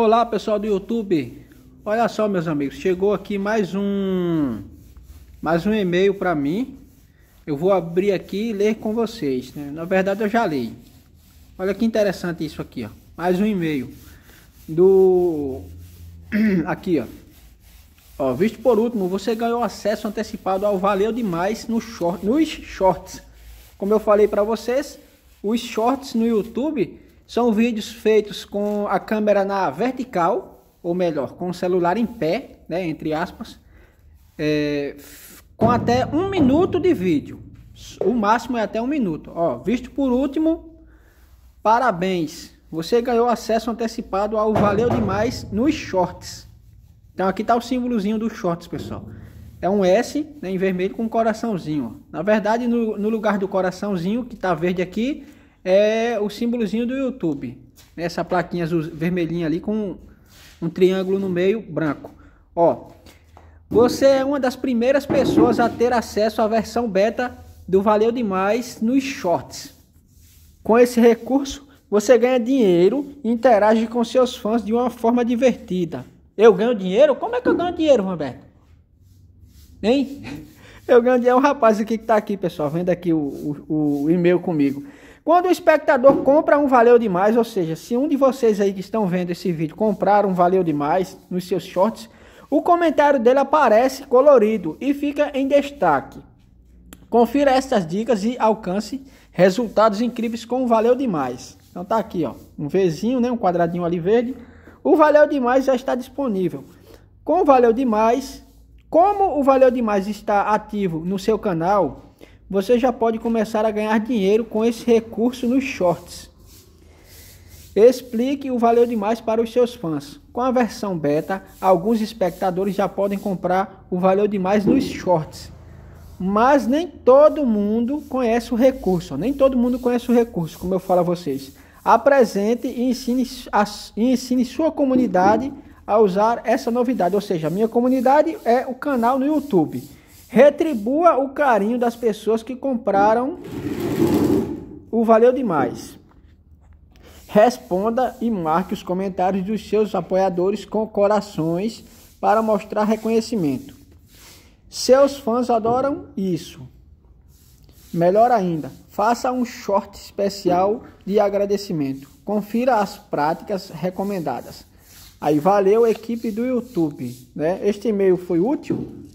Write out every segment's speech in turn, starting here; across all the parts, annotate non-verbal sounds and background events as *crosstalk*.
Olá pessoal do YouTube, olha só meus amigos, chegou aqui mais um mais um e-mail para mim. Eu vou abrir aqui e ler com vocês. Né? Na verdade eu já li. Olha que interessante isso aqui, ó. Mais um e-mail do *clears throat* aqui, ó. Ó, visto por último, você ganhou acesso antecipado ao Valeu Demais no short, nos shorts. Como eu falei para vocês, os shorts no YouTube são vídeos feitos com a câmera na vertical, ou melhor, com o celular em pé, né, entre aspas, é, com até um minuto de vídeo. O máximo é até um minuto. Ó, visto por último, parabéns. Você ganhou acesso antecipado ao Valeu Demais nos Shorts. Então aqui está o símbolozinho dos Shorts, pessoal. É um S né, em vermelho com um coraçãozinho. Ó. Na verdade, no, no lugar do coraçãozinho, que está verde aqui, é o símbolozinho do YouTube. Essa plaquinha azul vermelhinha ali com um triângulo no meio branco. Ó, você é uma das primeiras pessoas a ter acesso à versão beta do Valeu Demais nos Shorts. Com esse recurso, você ganha dinheiro e interage com seus fãs de uma forma divertida. Eu ganho dinheiro? Como é que eu ganho dinheiro, Roberto? Hein? *laughs* Eu ganho dinheiro. É um rapaz aqui que está aqui, pessoal, vendo aqui o, o, o e-mail comigo. Quando o espectador compra um valeu demais, ou seja, se um de vocês aí que estão vendo esse vídeo comprar um valeu demais nos seus shorts, o comentário dele aparece colorido e fica em destaque. Confira estas dicas e alcance resultados incríveis com o valeu demais. Então tá aqui, ó, um Vzinho, né, um quadradinho ali verde. O valeu demais já está disponível. Com o valeu demais, como o valeu demais está ativo no seu canal, você já pode começar a ganhar dinheiro com esse recurso nos shorts. Explique o valeu demais para os seus fãs. Com a versão beta, alguns espectadores já podem comprar o valeu demais nos shorts. Mas nem todo mundo conhece o recurso, nem todo mundo conhece o recurso, como eu falo a vocês. Apresente e ensine, a, e ensine sua comunidade a usar essa novidade, ou seja, a minha comunidade é o canal no YouTube. Retribua o carinho das pessoas que compraram o Valeu Demais. Responda e marque os comentários dos seus apoiadores com corações para mostrar reconhecimento. Seus fãs adoram isso. Melhor ainda, faça um short especial de agradecimento. Confira as práticas recomendadas. Aí valeu equipe do YouTube, né? Este e-mail foi útil?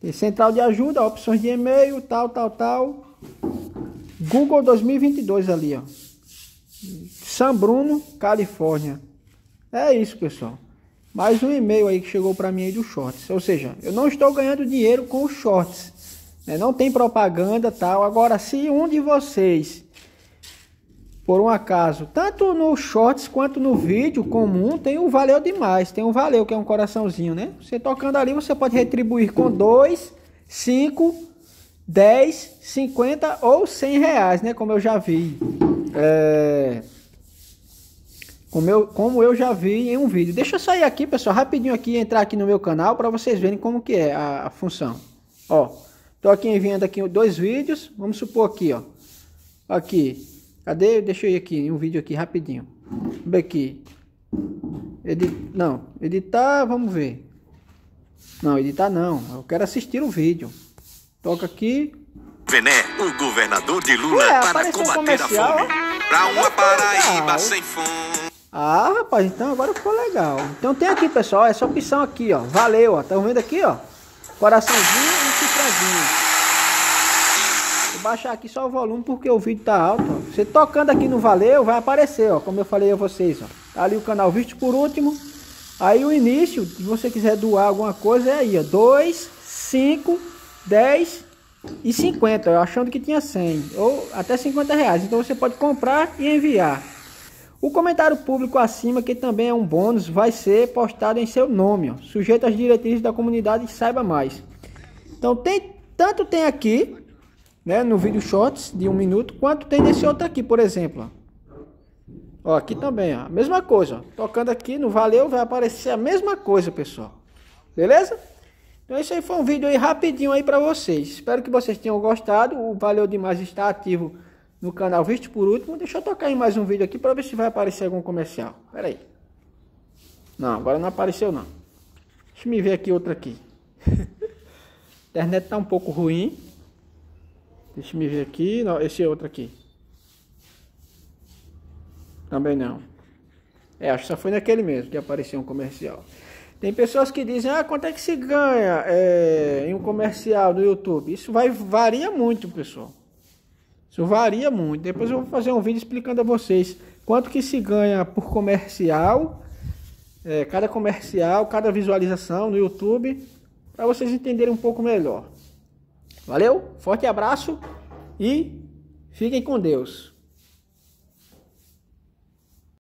Tem central de ajuda, opções de e-mail, tal, tal, tal. Google 2022 ali, ó. São Bruno, Califórnia. É isso, pessoal. Mais um e-mail aí que chegou para mim aí do Shorts. Ou seja, eu não estou ganhando dinheiro com os Shorts. Né? Não tem propaganda tal. Agora, se um de vocês por um acaso, tanto no shorts quanto no vídeo comum, tem um valeu demais. Tem um valeu, que é um coraçãozinho, né? Você tocando ali, você pode retribuir com 2, 5, 10, 50 ou 100 reais, né? Como eu já vi. É... Como eu, como eu já vi em um vídeo. Deixa eu sair aqui, pessoal, rapidinho aqui, entrar aqui no meu canal para vocês verem como que é a, a função. Ó, tô aqui enviando aqui dois vídeos. Vamos supor aqui, ó. Aqui, Cadê? Deixa eu ir aqui, um vídeo aqui rapidinho. Vamos aqui. Edit... Não, editar, vamos ver. Não, editar não. Eu quero assistir o um vídeo. Toca aqui. Vené, o governador de Lula Ué, para combater um a fome. Pra uma Paraíba sem fome. Ah, rapaz, então agora ficou legal. Então tem aqui, pessoal, essa é opção aqui, ó. Valeu, ó. Tá vendo aqui, ó? Coraçãozinho e cifrazinho baixar aqui só o volume porque o vídeo tá alto. Ó. Você tocando aqui no valeu, vai aparecer, ó, como eu falei a vocês, ó. Tá ali o canal visto por último. Aí o início, se você quiser doar alguma coisa, é aí, ó, 2, 5, 10 e 50, achando que tinha 100, ou até 50 reais. Então você pode comprar e enviar. O comentário público acima, que também é um bônus, vai ser postado em seu nome, ó, sujeito às diretrizes da comunidade saiba mais. Então tem tanto tem aqui né, no vídeo shorts de um minuto, quanto tem nesse outro aqui, por exemplo. Ó, aqui também, ó, a mesma coisa. Ó, tocando aqui no valeu, vai aparecer a mesma coisa, pessoal. Beleza? Então esse aí foi um vídeo aí rapidinho aí para vocês. Espero que vocês tenham gostado. O Valeu Demais está ativo no canal Visto por Último. Deixa eu tocar em mais um vídeo aqui para ver se vai aparecer algum comercial. Pera aí. Não, agora não apareceu não. Deixa eu me ver aqui outro aqui. *laughs* A internet tá um pouco ruim. Deixa me ver aqui. Não, esse é outro aqui. Também não. É, acho que só foi naquele mesmo que apareceu um comercial. Tem pessoas que dizem, ah, quanto é que se ganha é, em um comercial no YouTube? Isso vai, varia muito, pessoal. Isso varia muito. Depois eu vou fazer um vídeo explicando a vocês quanto que se ganha por comercial, é, cada comercial, cada visualização no YouTube, para vocês entenderem um pouco melhor. Valeu, forte abraço e fiquem com Deus.